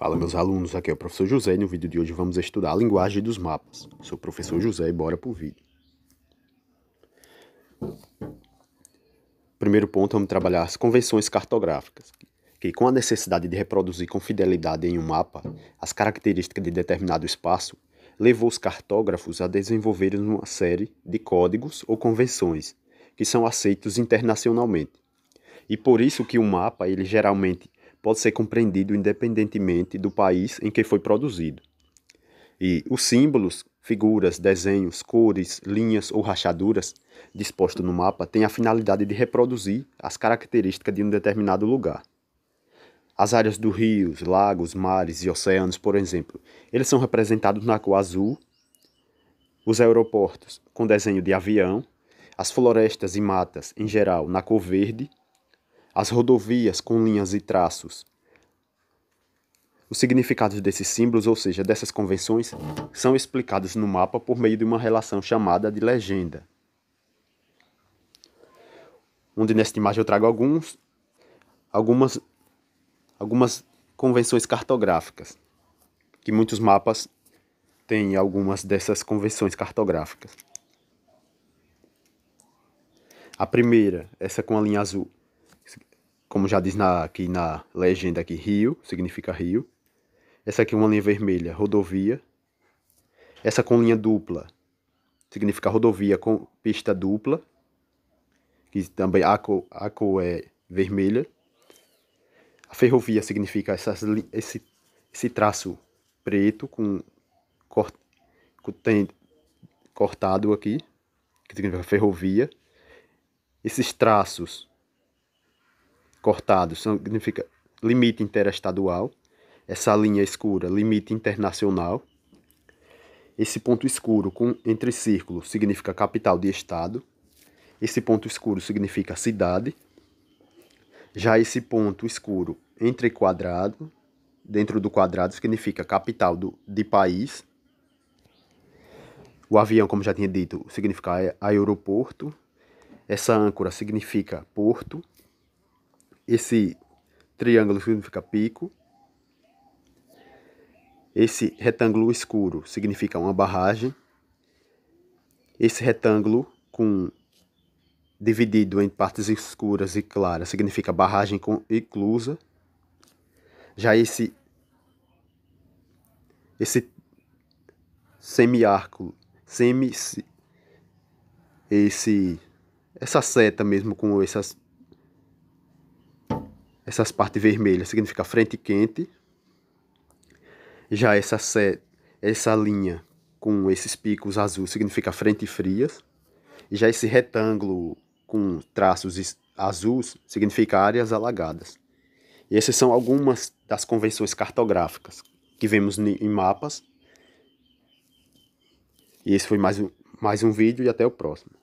Fala meus alunos, aqui é o professor José e no vídeo de hoje vamos estudar a linguagem dos mapas. Sou o professor José e bora pro vídeo. Primeiro ponto, vamos trabalhar as convenções cartográficas, que com a necessidade de reproduzir com fidelidade em um mapa as características de determinado espaço, levou os cartógrafos a desenvolverem uma série de códigos ou convenções que são aceitos internacionalmente. E por isso que o um mapa, ele geralmente pode ser compreendido independentemente do país em que foi produzido. E os símbolos, figuras, desenhos, cores, linhas ou rachaduras dispostos no mapa têm a finalidade de reproduzir as características de um determinado lugar. As áreas dos rios, lagos, mares e oceanos, por exemplo, eles são representados na cor azul. Os aeroportos com desenho de avião, as florestas e matas em geral na cor verde as rodovias com linhas e traços. Os significados desses símbolos, ou seja, dessas convenções, são explicados no mapa por meio de uma relação chamada de legenda. Onde nesta imagem eu trago alguns, algumas, algumas convenções cartográficas, que muitos mapas têm algumas dessas convenções cartográficas. A primeira, essa com a linha azul, como já diz na, aqui na legenda aqui, rio, significa rio. Essa aqui é uma linha vermelha, rodovia. Essa com linha dupla, significa rodovia com pista dupla. Que também a cor, a cor é vermelha. A ferrovia significa essas, esse, esse traço preto com, cort, com tem, cortado aqui, que significa ferrovia. Esses traços cortado significa limite interestadual, essa linha escura, limite internacional. Esse ponto escuro com, entre círculo significa capital de estado. Esse ponto escuro significa cidade. Já esse ponto escuro entre quadrado, dentro do quadrado, significa capital do, de país. O avião, como já tinha dito, significa aeroporto. Essa âncora significa porto. Esse triângulo significa pico. Esse retângulo escuro significa uma barragem. Esse retângulo com dividido em partes escuras e claras significa barragem com, inclusa. Já esse esse semiárculo, semi esse essa seta mesmo com essas essas partes vermelhas significa frente quente. Já essa, essa linha com esses picos azuis significa frente frias. E já esse retângulo com traços azuis significa áreas alagadas. E essas são algumas das convenções cartográficas que vemos em mapas. E esse foi mais um, mais um vídeo e até o próximo.